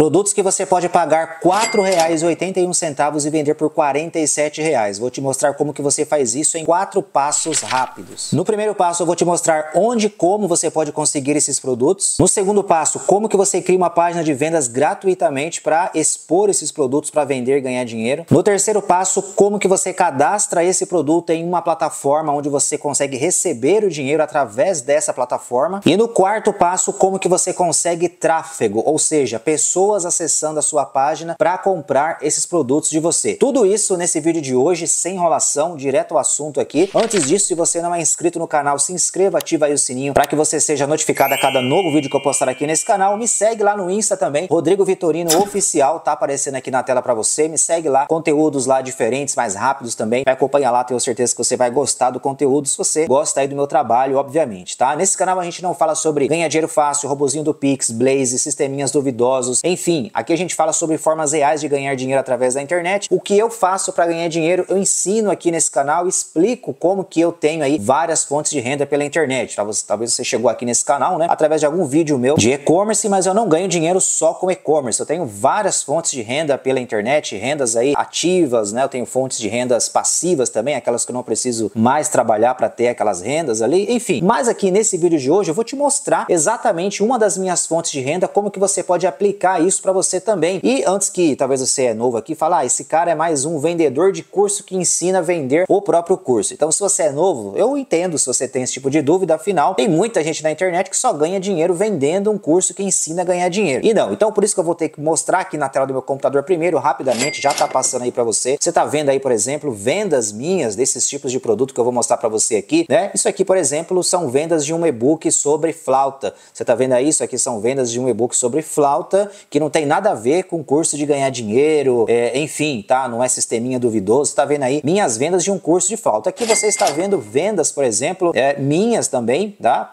Produtos que você pode pagar R$ 4,81 e vender por R$ 47,00. Vou te mostrar como que você faz isso em quatro passos rápidos. No primeiro passo, eu vou te mostrar onde e como você pode conseguir esses produtos. No segundo passo, como que você cria uma página de vendas gratuitamente para expor esses produtos para vender e ganhar dinheiro. No terceiro passo, como que você cadastra esse produto em uma plataforma onde você consegue receber o dinheiro através dessa plataforma. E no quarto passo, como que você consegue tráfego, ou seja, pessoas pessoas acessando a sua página para comprar esses produtos de você. Tudo isso nesse vídeo de hoje, sem enrolação, direto ao assunto aqui. Antes disso, se você não é inscrito no canal, se inscreva, ativa aí o sininho para que você seja notificado a cada novo vídeo que eu postar aqui nesse canal. Me segue lá no Insta também, Rodrigo Vitorino Oficial, tá aparecendo aqui na tela para você. Me segue lá, conteúdos lá diferentes, mais rápidos também. Vai acompanhar lá, tenho certeza que você vai gostar do conteúdo, se você gosta aí do meu trabalho, obviamente, tá? Nesse canal a gente não fala sobre ganhar dinheiro fácil, robozinho do Pix, Blaze, sisteminhas duvidosos, enfim, enfim, aqui a gente fala sobre formas reais de ganhar dinheiro através da internet. O que eu faço para ganhar dinheiro, eu ensino aqui nesse canal, explico como que eu tenho aí várias fontes de renda pela internet. Talvez, você chegou aqui nesse canal, né, através de algum vídeo meu de e-commerce, mas eu não ganho dinheiro só com e-commerce. Eu tenho várias fontes de renda pela internet, rendas aí ativas, né? Eu tenho fontes de rendas passivas também, aquelas que eu não preciso mais trabalhar para ter aquelas rendas ali, enfim. Mas aqui nesse vídeo de hoje eu vou te mostrar exatamente uma das minhas fontes de renda, como que você pode aplicar isso para você também. E antes que talvez você é novo aqui, falar, ah, esse cara é mais um vendedor de curso que ensina a vender o próprio curso. Então, se você é novo, eu entendo se você tem esse tipo de dúvida, afinal, tem muita gente na internet que só ganha dinheiro vendendo um curso que ensina a ganhar dinheiro. E não, então por isso que eu vou ter que mostrar aqui na tela do meu computador primeiro, rapidamente, já tá passando aí para você. Você tá vendo aí, por exemplo, vendas minhas desses tipos de produto que eu vou mostrar para você aqui, né? Isso aqui, por exemplo, são vendas de um e-book sobre flauta. Você tá vendo aí? Isso aqui são vendas de um e-book sobre flauta que não tem nada a ver com curso de ganhar dinheiro, é, enfim, tá? Não é sisteminha duvidoso. Está vendo aí minhas vendas de um curso de falta. Aqui você está vendo vendas, por exemplo, é, minhas também, tá?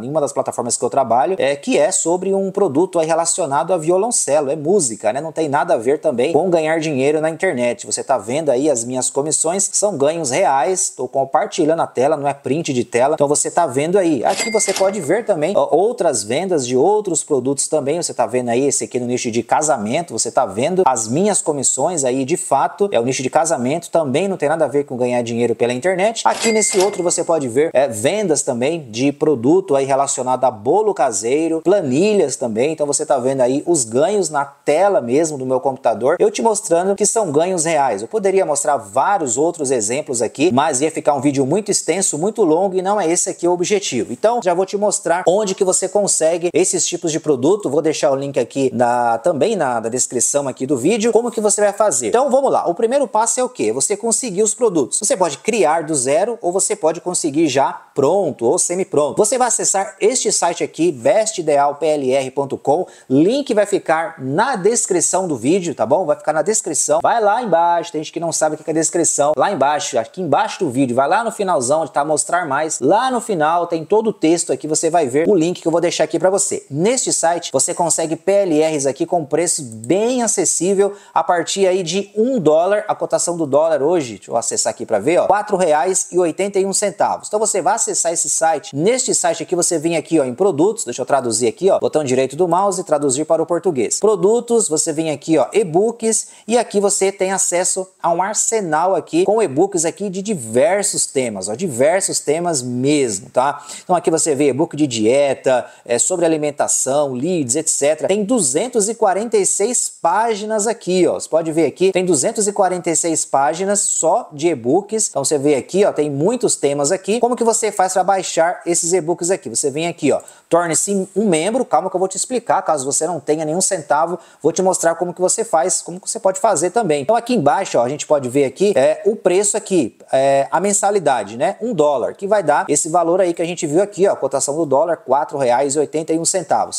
É, em uma das plataformas que eu trabalho, é, que é sobre um produto aí relacionado a violoncelo, é música, né? Não tem nada a ver também com ganhar dinheiro na internet. Você está vendo aí as minhas comissões, são ganhos reais. Estou compartilhando a tela, não é print de tela. Então você está vendo aí. Aqui você pode ver também ó, outras vendas de outros produtos também. Você está vendo aí esse aqui tem o nicho de casamento, você está vendo as minhas comissões aí de fato, é o nicho de casamento, também não tem nada a ver com ganhar dinheiro pela internet. Aqui nesse outro você pode ver é, vendas também de produto aí relacionado a bolo caseiro, planilhas também, então você está vendo aí os ganhos na tela mesmo do meu computador, eu te mostrando que são ganhos reais. Eu poderia mostrar vários outros exemplos aqui, mas ia ficar um vídeo muito extenso, muito longo e não é esse aqui o objetivo. Então já vou te mostrar onde que você consegue esses tipos de produto, vou deixar o link aqui na também na, na, descrição aqui do vídeo como que você vai fazer. Então vamos lá, o primeiro passo é o que? Você conseguir os produtos. Você pode criar do zero ou você pode conseguir já pronto ou semi-pronto. Você vai acessar este site aqui, bestidealplr.com, link vai ficar na descrição do vídeo, tá bom? Vai ficar na descrição, vai lá embaixo, tem gente que não sabe o que é descrição, lá embaixo, aqui embaixo do vídeo, vai lá no finalzão, onde tá mostrar mais, lá no final tem todo o texto aqui, você vai ver o link que eu vou deixar aqui para você. Neste site você consegue PLR aqui com preço bem acessível a partir aí de um dólar. A cotação do dólar hoje, deixa eu acessar aqui para ver, ó, quatro reais e oitenta e um centavos. Então você vai acessar esse site. Neste site aqui você vem aqui ó em produtos, deixa eu traduzir aqui ó, botão direito do mouse traduzir para o português. Produtos, você vem aqui ó e-books e aqui você tem acesso a um arsenal aqui com e-books aqui de diversos temas, ó, diversos temas mesmo, tá? Então aqui você vê e-book de dieta, é, sobre alimentação, leads, etc. Tem 200 246 páginas aqui, ó. Você pode ver aqui, tem 246 páginas só de e-books. Então você vê aqui, ó, tem muitos temas aqui. Como que você faz para baixar esses e-books aqui? Você vem aqui, ó, torne-se um membro. Calma que eu vou te explicar, caso você não tenha nenhum centavo, vou te mostrar como que você faz, como que você pode fazer também. Então aqui embaixo, ó, a gente pode ver aqui é o preço aqui, é, a mensalidade, né? Um dólar, que vai dar esse valor aí que a gente viu aqui, ó, cotação do dólar, R$ 4,81.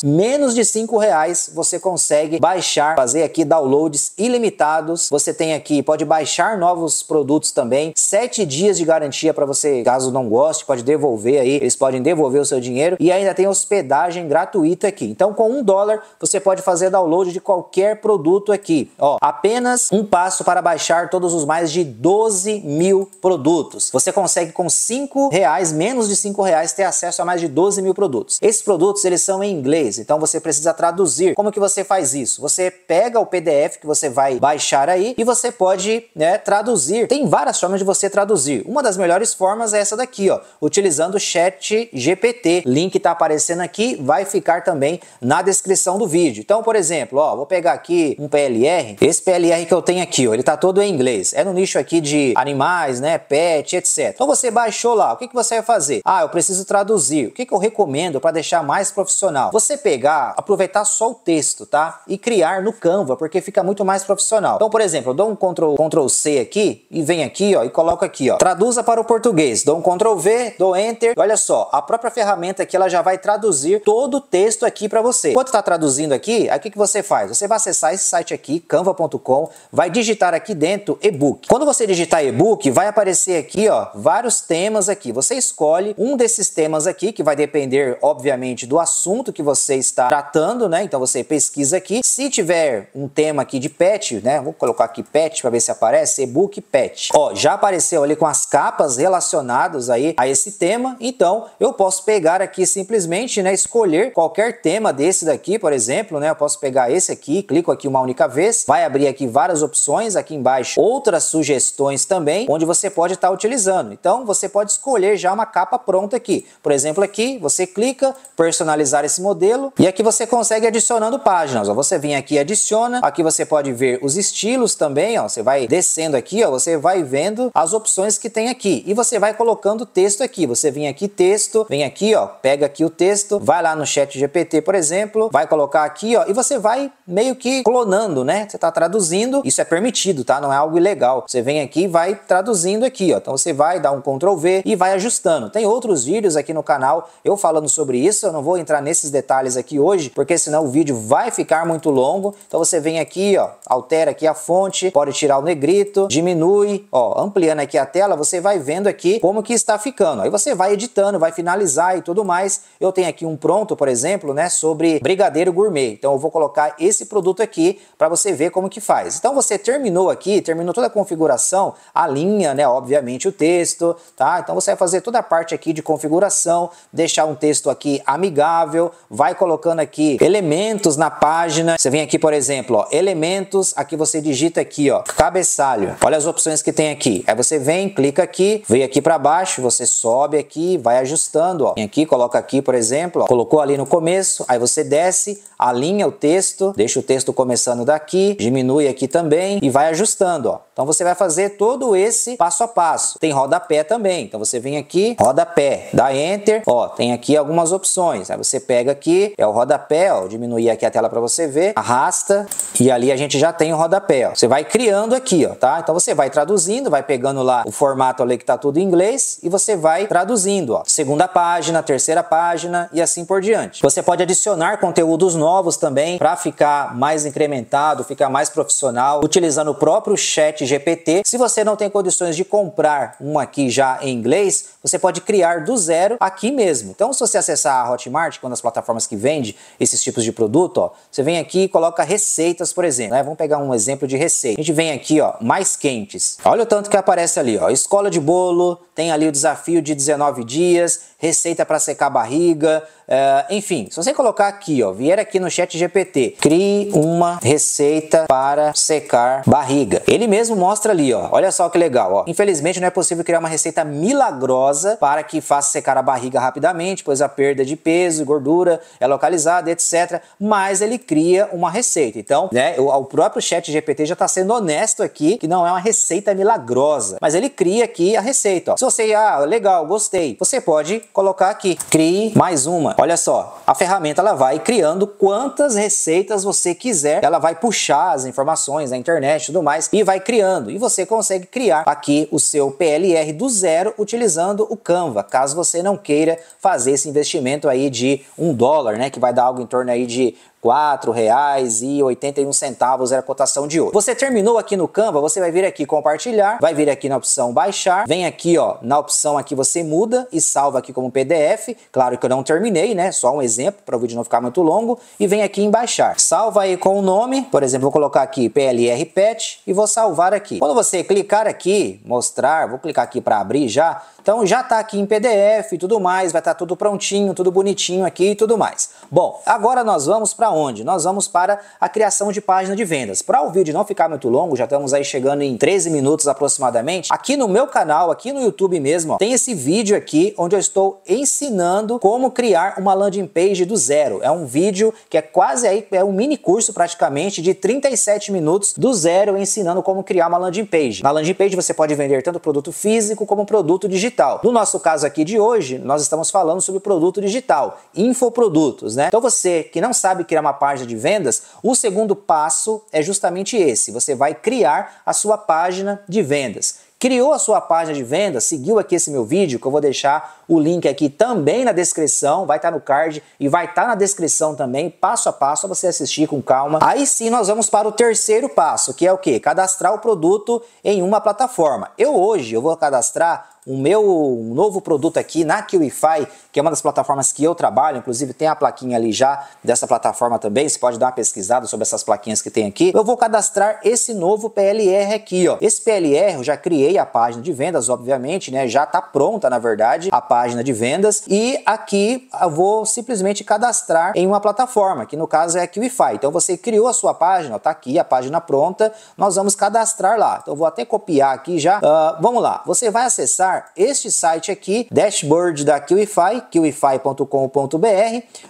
Menos de R$ reais você consegue baixar, fazer aqui downloads ilimitados. Você tem aqui, pode baixar novos produtos também. Sete dias de garantia para você, caso não goste, pode devolver aí. Eles podem devolver o seu dinheiro e ainda tem hospedagem gratuita aqui. Então, com um dólar, você pode fazer download de qualquer produto aqui. Ó, apenas um passo para baixar todos os mais de 12 mil produtos. Você consegue com cinco reais, menos de cinco reais, ter acesso a mais de 12 mil produtos. Esses produtos eles são em inglês, então você precisa traduzir. Como que você você faz isso? Você pega o PDF que você vai baixar aí e você pode né, traduzir. Tem várias formas de você traduzir. Uma das melhores formas é essa daqui, ó, utilizando o Chat GPT. Link está aparecendo aqui, vai ficar também na descrição do vídeo. Então, por exemplo, ó, vou pegar aqui um PLR. Esse PLR que eu tenho aqui, ó, ele está todo em inglês. É no nicho aqui de animais, né, pet, etc. Então você baixou lá. O que, que você vai fazer? Ah, eu preciso traduzir. O que, que eu recomendo para deixar mais profissional? Você pegar, aproveitar só o texto texto, tá? E criar no Canva, porque fica muito mais profissional. Então, por exemplo, eu dou um Ctrl, Ctrl C aqui e venho aqui, ó, e coloco aqui, ó. Traduza para o português. Dou um Ctrl V, dou Enter. Olha só, a própria ferramenta aqui, ela já vai traduzir todo o texto aqui para você. Enquanto está traduzindo aqui, aí o que, que você faz? Você vai acessar esse site aqui, canva.com, vai digitar aqui dentro e-book. Quando você digitar e-book, vai aparecer aqui, ó, vários temas aqui. Você escolhe um desses temas aqui, que vai depender, obviamente, do assunto que você está tratando, né? Então você pesquisa pesquisa aqui. Se tiver um tema aqui de pet, né? Vou colocar aqui pet para ver se aparece, e-book pet. Ó, já apareceu ali com as capas relacionadas aí a esse tema, então eu posso pegar aqui simplesmente, né, escolher qualquer tema desse daqui, por exemplo, né? Eu posso pegar esse aqui, clico aqui uma única vez, vai abrir aqui várias opções aqui embaixo, outras sugestões também, onde você pode estar tá utilizando. Então você pode escolher já uma capa pronta aqui. Por exemplo, aqui você clica, personalizar esse modelo e aqui você consegue adicionando páginas. Ó. Você vem aqui e adiciona. Aqui você pode ver os estilos também. Ó. Você vai descendo aqui, ó. você vai vendo as opções que tem aqui. E você vai colocando texto aqui. Você vem aqui texto, vem aqui, ó, pega aqui o texto, vai lá no chat GPT, por exemplo, vai colocar aqui, ó, e você vai meio que clonando, né? Você tá traduzindo. Isso é permitido, tá? Não é algo ilegal. Você vem aqui e vai traduzindo aqui, ó. Então você vai dar um Ctrl V e vai ajustando. Tem outros vídeos aqui no canal eu falando sobre isso. Eu não vou entrar nesses detalhes aqui hoje, porque senão o vídeo vai vai ficar muito longo. Então você vem aqui, ó, altera aqui a fonte, pode tirar o negrito, diminui, ó, ampliando aqui a tela, você vai vendo aqui como que está ficando. Aí você vai editando, vai finalizar e tudo mais. Eu tenho aqui um pronto, por exemplo, né, sobre brigadeiro gourmet. Então eu vou colocar esse produto aqui para você ver como que faz. Então você terminou aqui, terminou toda a configuração, a linha, né, obviamente o texto, tá? Então você vai fazer toda a parte aqui de configuração, deixar um texto aqui amigável, vai colocando aqui elementos na página, você vem aqui, por exemplo, ó, elementos, aqui você digita aqui, ó, cabeçalho. Olha as opções que tem aqui. Aí você vem, clica aqui, vem aqui para baixo, você sobe aqui, vai ajustando, ó. Vem aqui, coloca aqui, por exemplo, ó, colocou ali no começo, aí você desce, alinha o texto, deixa o texto começando daqui, diminui aqui também e vai ajustando, ó. Então você vai fazer todo esse passo a passo. Tem rodapé também. Então você vem aqui, rodapé, dá enter, ó, tem aqui algumas opções. Aí você pega aqui, é o rodapé, ó, diminuir aqui até tela para você ver, arrasta e ali a gente já tem o rodapé. Ó. Você vai criando aqui, ó, tá? Então você vai traduzindo, vai pegando lá o formato ali que tá tudo em inglês e você vai traduzindo, ó. Segunda página, terceira página e assim por diante. Você pode adicionar conteúdos novos também para ficar mais incrementado, ficar mais profissional, utilizando o próprio chat GPT. Se você não tem condições de comprar um aqui já em inglês, você pode criar do zero aqui mesmo. Então se você acessar a Hotmart, que é uma das plataformas que vende esses tipos de produto, ó, você vem aqui e coloca receitas, por exemplo. Né? Vamos pegar um exemplo de receita. A gente vem aqui, ó, mais quentes. Olha o tanto que aparece ali, ó. Escola de bolo, tem ali o desafio de 19 dias, receita para secar a barriga, Uh, enfim, se você colocar aqui, ó, vier aqui no chat GPT, crie uma receita para secar barriga. Ele mesmo mostra ali, ó. Olha só que legal, ó. Infelizmente não é possível criar uma receita milagrosa para que faça secar a barriga rapidamente, pois a perda de peso e gordura é localizada, etc. Mas ele cria uma receita. Então, né, o, o próprio chat GPT já está sendo honesto aqui que não é uma receita milagrosa, mas ele cria aqui a receita, ó. Se você, ah, legal, gostei, você pode colocar aqui, crie mais uma. Olha só, a ferramenta ela vai criando quantas receitas você quiser, ela vai puxar as informações da internet e tudo mais e vai criando. E você consegue criar aqui o seu PLR do zero utilizando o Canva, caso você não queira fazer esse investimento aí de um dólar, né, que vai dar algo em torno aí de R$ 4,81 era a cotação de hoje. Você terminou aqui no Canva, você vai vir aqui compartilhar, vai vir aqui na opção baixar, vem aqui ó, na opção aqui você muda e salva aqui como PDF, claro que eu não terminei, né? Só um exemplo para o vídeo não ficar muito longo e vem aqui em baixar. Salva aí com o nome, por exemplo, vou colocar aqui PLR Pet e vou salvar aqui. Quando você clicar aqui, mostrar, vou clicar aqui para abrir já, então já está aqui em PDF e tudo mais, vai estar tá tudo prontinho, tudo bonitinho aqui e tudo mais. Bom, agora nós vamos para onde? Nós vamos para a criação de página de vendas. Para o vídeo não ficar muito longo, já estamos aí chegando em 13 minutos aproximadamente, aqui no meu canal, aqui no YouTube mesmo, ó, tem esse vídeo aqui onde eu estou ensinando como criar uma landing page do zero. É um vídeo que é quase aí, é um mini curso praticamente de 37 minutos do zero ensinando como criar uma landing page. Na landing page você pode vender tanto produto físico como produto digital. No nosso caso aqui de hoje, nós estamos falando sobre produto digital, infoprodutos, né? Então você que não sabe criar uma página de vendas, o segundo passo é justamente esse. Você vai criar a sua página de vendas. Criou a sua página de vendas? Seguiu aqui esse meu vídeo que eu vou deixar o link aqui também na descrição, vai estar tá no card e vai estar tá na descrição também, passo a passo, para você assistir com calma. Aí sim nós vamos para o terceiro passo, que é o que? Cadastrar o produto em uma plataforma. Eu hoje eu vou cadastrar o meu um novo produto aqui na Qify, que é uma das plataformas que eu trabalho, inclusive tem a plaquinha ali já dessa plataforma também, você pode dar uma pesquisada sobre essas plaquinhas que tem aqui. Eu vou cadastrar esse novo PLR aqui, ó. Esse PLR eu já criei a página de vendas, obviamente, né? Já tá pronta, na verdade, a página página de vendas e aqui eu vou simplesmente cadastrar em uma plataforma, que no caso é a Qify. Então você criou a sua página, está aqui a página pronta, nós vamos cadastrar lá. Então eu vou até copiar aqui já. Uh, vamos lá, você vai acessar este site aqui, dashboard da Qify, qify.com.br.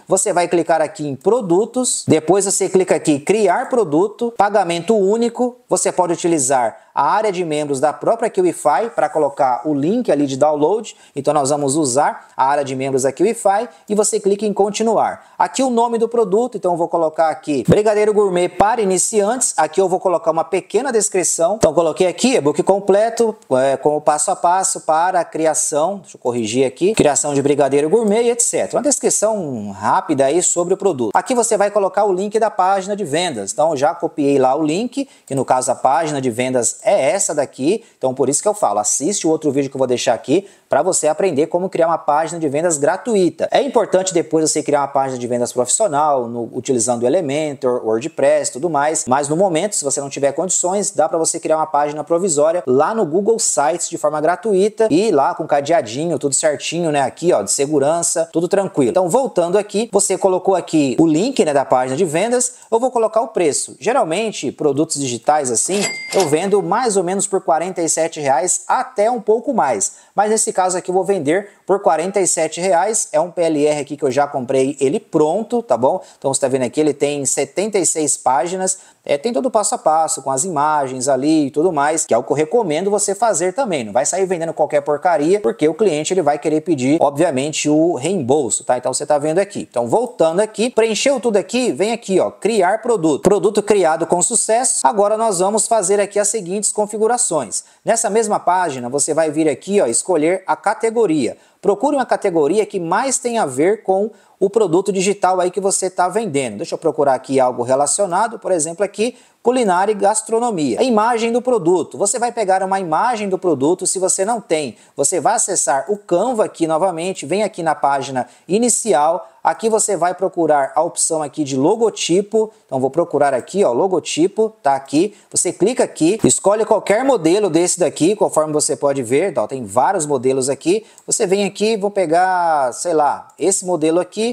Você vai clicar aqui em produtos, depois você clica aqui criar produto, pagamento único, você pode utilizar a área de membros da própria Qify para colocar o link ali de download. Então nós vamos vamos usar a área de membros aqui Wi-Fi e você clica em continuar. Aqui o nome do produto, então eu vou colocar aqui Brigadeiro Gourmet para iniciantes. Aqui eu vou colocar uma pequena descrição. Então coloquei aqui e-book completo é, com o passo a passo para a criação, deixa eu corrigir aqui, criação de brigadeiro gourmet, etc. Uma descrição rápida aí sobre o produto. Aqui você vai colocar o link da página de vendas. Então já copiei lá o link, que no caso a página de vendas é essa daqui. Então por isso que eu falo, assiste o outro vídeo que eu vou deixar aqui para você aprender como criar uma página de vendas gratuita. É importante depois você criar uma página de vendas profissional, no, utilizando o Elementor, WordPress, tudo mais, mas no momento, se você não tiver condições, dá para você criar uma página provisória lá no Google Sites de forma gratuita e lá com cadeadinho, tudo certinho, né, aqui, ó, de segurança, tudo tranquilo. Então, voltando aqui, você colocou aqui o link, né, da página de vendas, eu vou colocar o preço. Geralmente, produtos digitais assim, eu vendo mais ou menos por R$ 47 reais até um pouco mais. Mas nesse caso casa aqui eu vou vender por R$ 47,00. É um PLR aqui que eu já comprei ele pronto, tá bom? Então você está vendo aqui, ele tem 76 páginas é, tem todo o passo a passo, com as imagens ali e tudo mais, que é o que eu recomendo você fazer também. Não vai sair vendendo qualquer porcaria, porque o cliente ele vai querer pedir, obviamente, o reembolso, tá? Então você tá vendo aqui. Então voltando aqui, preencheu tudo aqui, vem aqui, ó, criar produto. Produto criado com sucesso. Agora nós vamos fazer aqui as seguintes configurações. Nessa mesma página, você vai vir aqui, ó, escolher a categoria. Procure uma categoria que mais tem a ver com o produto digital aí que você está vendendo. Deixa eu procurar aqui algo relacionado, por exemplo, aqui culinária e gastronomia. A imagem do produto. Você vai pegar uma imagem do produto, se você não tem, você vai acessar o Canva aqui novamente, vem aqui na página inicial, aqui você vai procurar a opção aqui de logotipo. Então vou procurar aqui, ó, logotipo, tá aqui. Você clica aqui, escolhe qualquer modelo desse daqui, conforme você pode ver, ó, tem vários modelos aqui. Você vem aqui, vou pegar, sei lá, esse modelo aqui,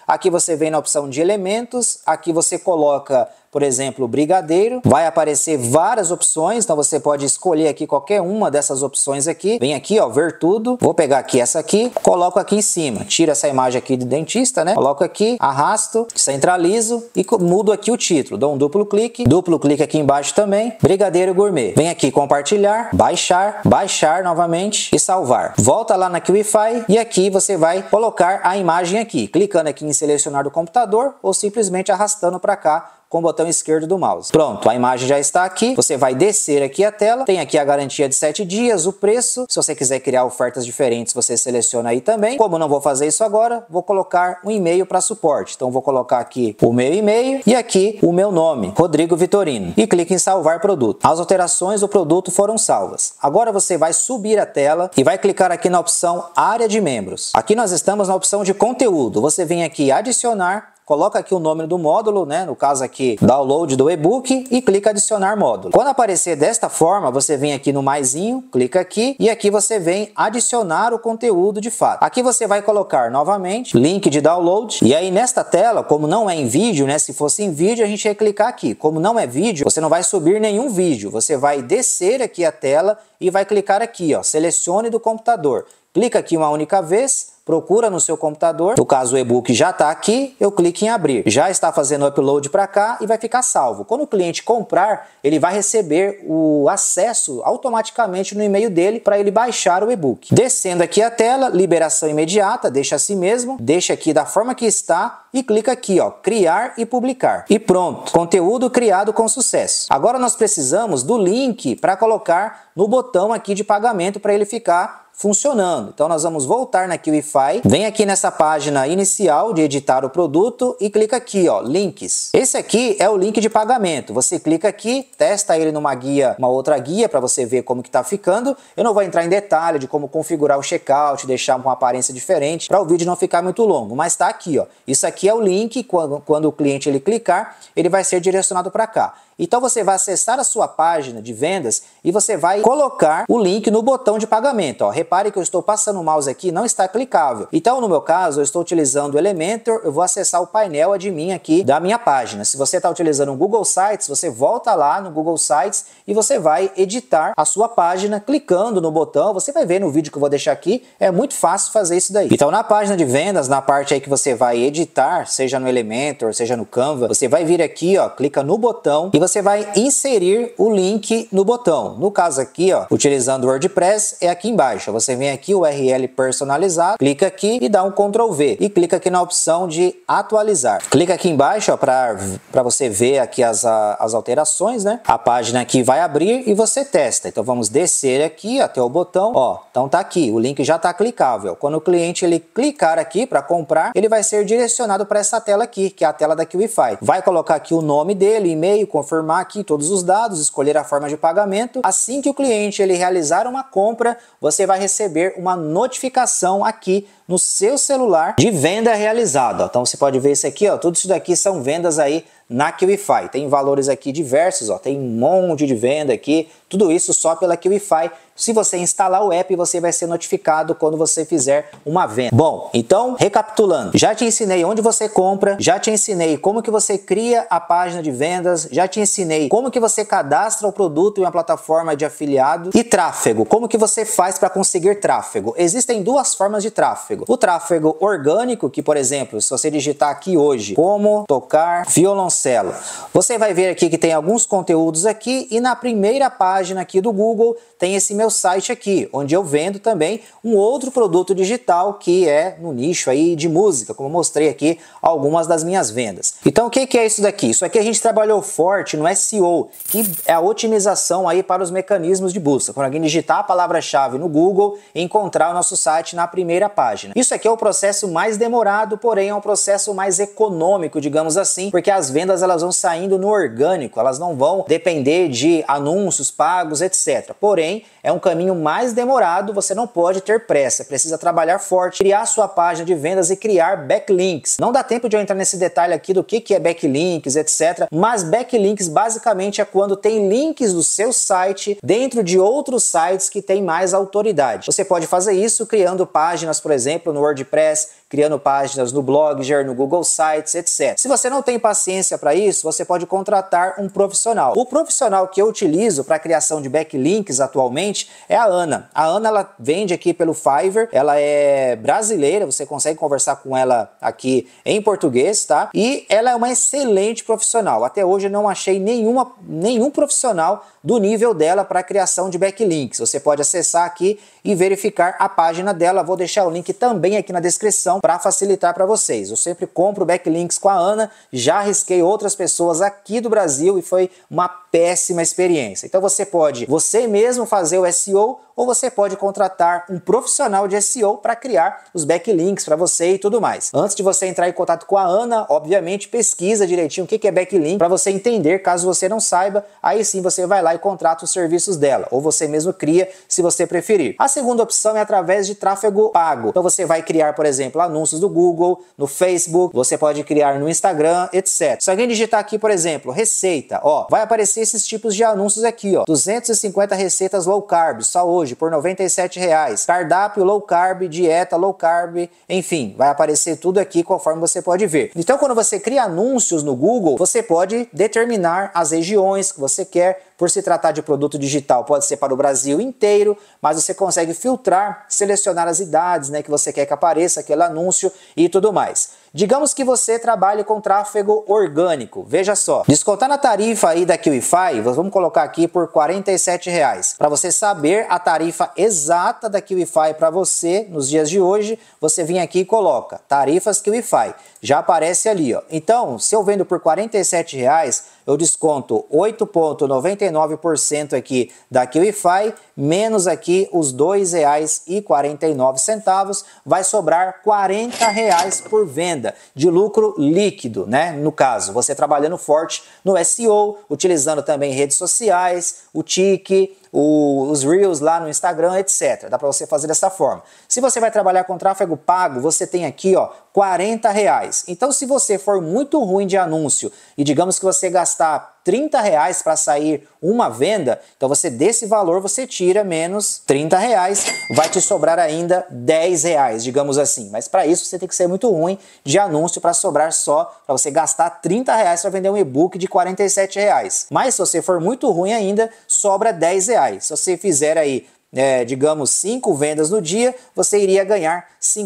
Aqui você vem na opção de elementos, aqui você coloca, por exemplo, brigadeiro. Vai aparecer várias opções, então você pode escolher aqui qualquer uma dessas opções aqui. Vem aqui, ó, ver tudo. Vou pegar aqui essa aqui, coloco aqui em cima. Tira essa imagem aqui de dentista, né? Coloco aqui, arrasto, centralizo e mudo aqui o título. Dou um duplo clique, duplo clique aqui embaixo também. Brigadeiro Gourmet. Vem aqui compartilhar, baixar, baixar novamente e salvar. Volta lá na QIFI e aqui você vai colocar a imagem aqui. Clicando aqui em selecionar do computador ou simplesmente arrastando para cá com o botão esquerdo do mouse. Pronto, a imagem já está aqui. Você vai descer aqui a tela. Tem aqui a garantia de 7 dias, o preço. Se você quiser criar ofertas diferentes, você seleciona aí também. Como não vou fazer isso agora, vou colocar um e-mail para suporte. Então vou colocar aqui o meu e-mail e aqui o meu nome, Rodrigo Vitorino. E clique em salvar produto. As alterações do produto foram salvas. Agora você vai subir a tela e vai clicar aqui na opção área de membros. Aqui nós estamos na opção de conteúdo. Você vem aqui adicionar coloca aqui o nome do módulo, né? no caso aqui, download do e-book, e clica adicionar módulo. Quando aparecer desta forma, você vem aqui no maisinho, clica aqui, e aqui você vem adicionar o conteúdo de fato. Aqui você vai colocar novamente link de download, e aí nesta tela, como não é em vídeo, né? se fosse em vídeo, a gente ia clicar aqui. Como não é vídeo, você não vai subir nenhum vídeo, você vai descer aqui a tela e vai clicar aqui, ó, selecione do computador. Clica aqui uma única vez, procura no seu computador. No caso, o e-book já está aqui, eu clico em abrir. Já está fazendo o upload para cá e vai ficar salvo. Quando o cliente comprar, ele vai receber o acesso automaticamente no e-mail dele para ele baixar o e-book. Descendo aqui a tela, liberação imediata, deixa assim mesmo, deixa aqui da forma que está e clica aqui, ó, criar e publicar. E pronto, conteúdo criado com sucesso. Agora nós precisamos do link para colocar no botão aqui de pagamento para ele ficar funcionando. Então nós vamos voltar na QIFI, vem aqui nessa página inicial de editar o produto e clica aqui, ó, links. Esse aqui é o link de pagamento. Você clica aqui, testa ele numa guia, uma outra guia para você ver como que tá ficando. Eu não vou entrar em detalhe de como configurar o checkout, deixar uma aparência diferente para o vídeo não ficar muito longo, mas tá aqui, ó. Isso aqui é o link quando, quando o cliente ele clicar, ele vai ser direcionado para cá. Então você vai acessar a sua página de vendas e você vai colocar o link no botão de pagamento. Ó. Repare que eu estou passando o mouse aqui, não está clicável. Então no meu caso, eu estou utilizando o Elementor, eu vou acessar o painel admin aqui da minha página. Se você está utilizando o Google Sites, você volta lá no Google Sites e você vai editar a sua página clicando no botão. Você vai ver no vídeo que eu vou deixar aqui, é muito fácil fazer isso daí. Então na página de vendas, na parte aí que você vai editar, seja no Elementor, seja no Canva, você vai vir aqui, ó, clica no botão e você vai inserir o link no botão. No caso aqui, ó, utilizando o WordPress, é aqui embaixo. Você vem aqui, URL personalizado, clica aqui e dá um Ctrl V. E clica aqui na opção de atualizar. Clica aqui embaixo para você ver aqui as, as alterações, né? A página aqui vai abrir e você testa. Então vamos descer aqui até o botão, ó. Então tá aqui, o link já tá clicável. Quando o cliente ele clicar aqui para comprar, ele vai ser direcionado para essa tela aqui, que é a tela da QIFI. Vai colocar aqui o nome dele, e-mail, confirmação confirmar aqui todos os dados, escolher a forma de pagamento. Assim que o cliente ele realizar uma compra, você vai receber uma notificação aqui no seu celular de venda realizada. Então você pode ver isso aqui, ó, tudo isso daqui são vendas aí na QIFI. Tem valores aqui diversos, ó, tem um monte de venda aqui, tudo isso só pela QIFI se você instalar o app, você vai ser notificado quando você fizer uma venda. Bom, então, recapitulando, já te ensinei onde você compra, já te ensinei como que você cria a página de vendas, já te ensinei como que você cadastra o produto em uma plataforma de afiliado e tráfego, como que você faz para conseguir tráfego. Existem duas formas de tráfego. O tráfego orgânico, que por exemplo, se você digitar aqui hoje, como tocar violoncelo, você vai ver aqui que tem alguns conteúdos aqui e na primeira página aqui do Google tem esse meu site aqui, onde eu vendo também um outro produto digital que é no nicho aí de música, como mostrei aqui algumas das minhas vendas. Então o que é isso daqui? Isso aqui a gente trabalhou forte no SEO, que é a otimização aí para os mecanismos de busca. Quando alguém digitar a palavra-chave no Google, encontrar o nosso site na primeira página. Isso aqui é o processo mais demorado, porém é um processo mais econômico, digamos assim, porque as vendas elas vão saindo no orgânico, elas não vão depender de anúncios pagos, etc. Porém, é é um caminho mais demorado, você não pode ter pressa, precisa trabalhar forte, criar sua página de vendas e criar backlinks. Não dá tempo de eu entrar nesse detalhe aqui do que, que é backlinks, etc. Mas backlinks basicamente é quando tem links do seu site dentro de outros sites que têm mais autoridade. Você pode fazer isso criando páginas, por exemplo, no WordPress, criando páginas no Blogger, no Google Sites, etc. Se você não tem paciência para isso, você pode contratar um profissional. O profissional que eu utilizo para criação de backlinks atualmente é a Ana. A Ana ela vende aqui pelo Fiverr, ela é brasileira, você consegue conversar com ela aqui em português, tá? E ela é uma excelente profissional. Até hoje eu não achei nenhuma, nenhum profissional do nível dela para criação de backlinks. Você pode acessar aqui e verificar a página dela. Vou deixar o link também aqui na descrição para facilitar para vocês. Eu sempre compro backlinks com a Ana, já risquei outras pessoas aqui do Brasil e foi uma péssima experiência. Então você pode, você mesmo fazer o SEO ou você pode contratar um profissional de SEO para criar os backlinks para você e tudo mais. Antes de você entrar em contato com a Ana, obviamente pesquisa direitinho o que é backlink para você entender, caso você não saiba, aí sim você vai lá e contrata os serviços dela, ou você mesmo cria, se você preferir. A segunda opção é através de tráfego pago. Então você vai criar, por exemplo, anúncios do Google, no Facebook, você pode criar no Instagram, etc. Se alguém digitar aqui, por exemplo, receita, ó, vai aparecer esses tipos de anúncios aqui, ó, 250 receitas low carb só hoje hoje por R$ 97,00. Cardápio low carb, dieta low carb, enfim, vai aparecer tudo aqui conforme você pode ver. Então, quando você cria anúncios no Google, você pode determinar as regiões que você quer por se tratar de produto digital, pode ser para o Brasil inteiro, mas você consegue filtrar, selecionar as idades né, que você quer que apareça, aquele anúncio e tudo mais. Digamos que você trabalhe com tráfego orgânico. Veja só, descontar na tarifa aí da QIFI, vamos colocar aqui por R$ reais. Para você saber a tarifa exata da QIFI para você nos dias de hoje, você vem aqui e coloca tarifas QIFI. Já aparece ali, ó. Então, se eu vendo por R$ reais, eu desconto 8,99% aqui da QIFI menos aqui os R$ 2,49, vai sobrar R$ reais por venda de lucro líquido, né? No caso, você trabalhando forte no SEO, utilizando também redes sociais, o TIC, o, os Reels lá no Instagram, etc. Dá para você fazer dessa forma. Se você vai trabalhar com tráfego pago, você tem aqui ó, 40 reais. Então, se você for muito ruim de anúncio e digamos que você gastar 30 reais para sair uma venda, então você desse valor você tira menos 30 reais, vai te sobrar ainda 10 reais, digamos assim. Mas para isso você tem que ser muito ruim de anúncio para sobrar só para você gastar 30 reais para vender um e-book de 47 reais. Mas se você for muito ruim ainda, sobra 10 reais. Se você fizer aí é, digamos, cinco vendas no dia, você iria ganhar R$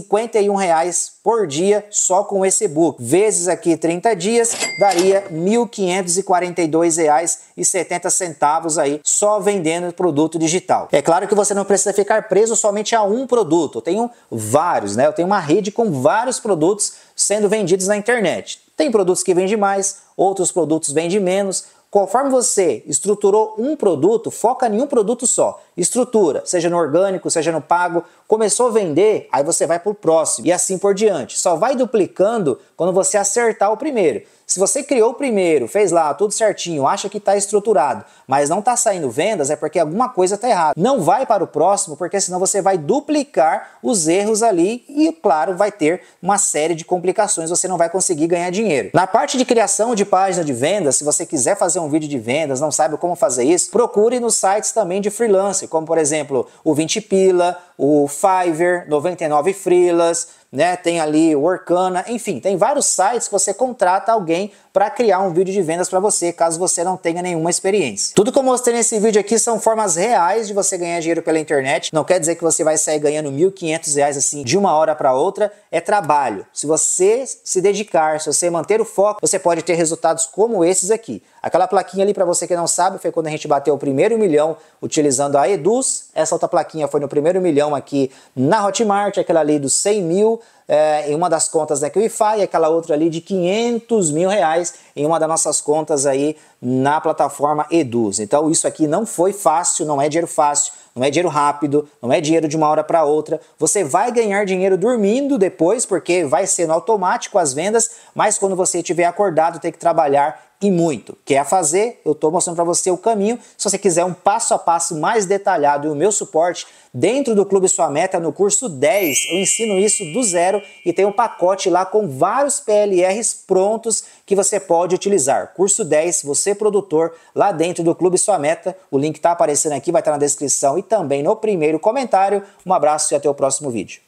reais por dia só com esse book. Vezes aqui 30 dias, daria R$ 1.542,70 aí só vendendo produto digital. É claro que você não precisa ficar preso somente a um produto. Eu tenho vários, né? Eu tenho uma rede com vários produtos sendo vendidos na internet. Tem produtos que vendem mais, outros produtos vendem menos, Conforme você estruturou um produto, foca em um produto só. Estrutura, seja no orgânico, seja no pago. Começou a vender, aí você vai para o próximo e assim por diante. Só vai duplicando quando você acertar o primeiro. Se você criou o primeiro, fez lá tudo certinho, acha que está estruturado, mas não está saindo vendas, é porque alguma coisa está errada. Não vai para o próximo, porque senão você vai duplicar os erros ali e, claro, vai ter uma série de complicações, você não vai conseguir ganhar dinheiro. Na parte de criação de página de vendas, se você quiser fazer um vídeo de vendas, não sabe como fazer isso, procure nos sites também de freelancer, como por exemplo o 20 Pila, o Fiverr, 99 Freelas, né? Tem ali o Workana, enfim, tem vários sites que você contrata alguém para criar um vídeo de vendas para você, caso você não tenha nenhuma experiência. Tudo que eu mostrei nesse vídeo aqui são formas reais de você ganhar dinheiro pela internet. Não quer dizer que você vai sair ganhando R$ 1.500 assim de uma hora para outra, é trabalho. Se você se dedicar, se você manter o foco, você pode ter resultados como esses aqui. Aquela plaquinha ali, para você que não sabe, foi quando a gente bateu o primeiro milhão utilizando a Eduz. Essa outra plaquinha foi no primeiro milhão aqui na Hotmart, aquela ali dos 100 mil é, em uma das contas da Equify, e aquela outra ali de 500 mil reais em uma das nossas contas aí na plataforma Eduz. Então isso aqui não foi fácil, não é dinheiro fácil, não é dinheiro rápido, não é dinheiro de uma hora para outra. Você vai ganhar dinheiro dormindo depois, porque vai ser no automático as vendas, mas quando você estiver acordado, tem que trabalhar e muito. Quer fazer? Eu estou mostrando para você o caminho. Se você quiser um passo a passo mais detalhado e o meu suporte dentro do Clube Sua Meta, no curso 10, eu ensino isso do zero e tem um pacote lá com vários PLRs prontos que você pode utilizar. Curso 10, você produtor, lá dentro do Clube Sua Meta. O link está aparecendo aqui, vai estar tá na descrição e também no primeiro comentário. Um abraço e até o próximo vídeo.